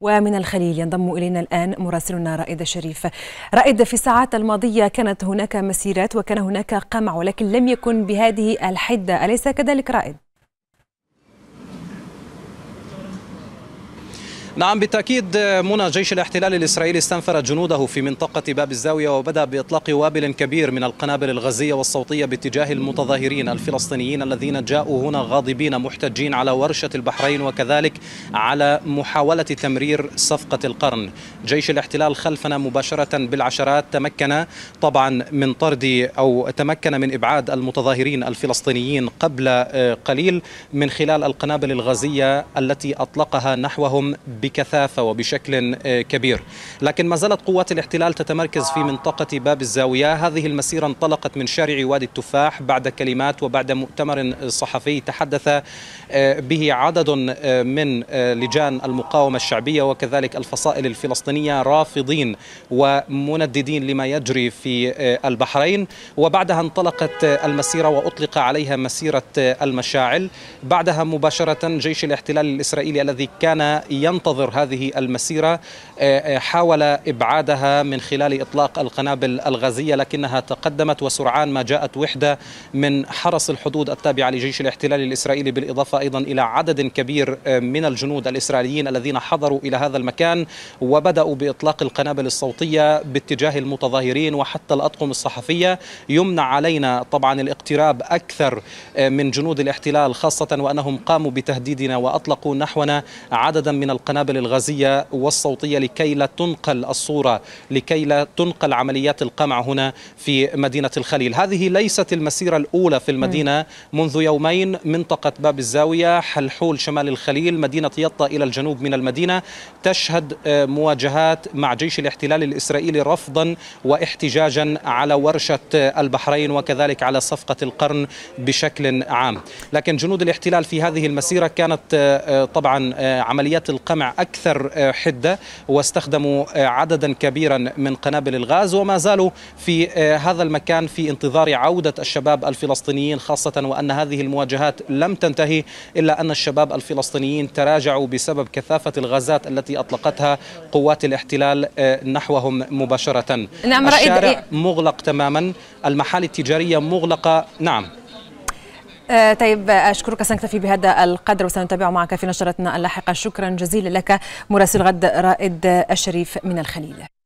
ومن الخليل ينضم إلينا الآن مراسلنا رائد الشريف رائد في الساعات الماضية كانت هناك مسيرات وكان هناك قمع ولكن لم يكن بهذه الحدة أليس كذلك رائد؟ نعم بالتأكيد آه، منى جيش الاحتلال الإسرائيلي استنفر جنوده في منطقة باب الزاوية وبدأ بإطلاق وابل كبير من القنابل الغازية والصوتية باتجاه المتظاهرين الفلسطينيين الذين جاءوا هنا غاضبين محتجين على ورشة البحرين وكذلك على محاولة تمرير صفقة القرن جيش الاحتلال خلفنا مباشرة بالعشرات تمكن طبعا من طرد أو تمكن من إبعاد المتظاهرين الفلسطينيين قبل آه، قليل من خلال القنابل الغازية التي أطلقها نحوهم ب بكثافة وبشكل آه، كبير لكن ما زالت قوات الاحتلال تتمركز في منطقة باب الزاوية هذه المسيرة انطلقت من شارع وادي التفاح بعد كلمات وبعد مؤتمر صحفي تحدث آه، به عدد آه، من لجان المقاومة الشعبية وكذلك الفصائل الفلسطينية رافضين ومنددين لما يجري في البحرين وبعدها انطلقت المسيرة وأطلق عليها مسيرة المشاعل بعدها مباشرة جيش الاحتلال الإسرائيلي الذي كان ينطلق تنتظر هذه المسيرة آه، آه، حاول إبعادها من خلال إطلاق القنابل الغازية لكنها تقدمت وسرعان ما جاءت وحدة من حرس الحدود التابعة لجيش الاحتلال الإسرائيلي بالإضافة أيضا إلى عدد كبير آه، من الجنود الإسرائيليين الذين حضروا إلى هذا المكان وبدأوا بإطلاق القنابل الصوتية باتجاه المتظاهرين وحتى الأطقم الصحفية يمنع علينا طبعا الاقتراب أكثر من جنود الاحتلال خاصة وأنهم قاموا بتهديدنا وأطلقوا نحونا عددا من القنابل القنابل الغازية والصوتية لكي لا تنقل الصورة لكي لا تنقل عمليات القمع هنا في مدينة الخليل هذه ليست المسيرة الأولى في المدينة منذ يومين منطقة باب الزاوية حلحول شمال الخليل مدينة يطا إلى الجنوب من المدينة تشهد آه، مواجهات مع جيش الاحتلال الإسرائيلي رفضا واحتجاجا على ورشة آه، البحرين وكذلك على صفقة القرن بشكل عام لكن جنود الاحتلال في هذه المسيرة كانت آه، طبعا عمليات القمع أكثر آه، حدة واستخدموا آه، عددا كبيرا من قنابل الغاز وما زالوا في آه، هذا المكان في انتظار عودة الشباب الفلسطينيين خاصة وأن هذه المواجهات لم تنتهي إلا أن الشباب الفلسطينيين تراجعوا بسبب كثافة الغازات التي أطلقتها قوات الاحتلال نحوهم مباشرة نعم الشارع إيه؟ مغلق تماما المحال التجارية مغلقة نعم آه، طيب أشكرك سنكتفي بهذا القدر وسنتابع معك في نشرتنا اللاحقة شكرا جزيلا لك مراسل غد رائد الشريف من الخليل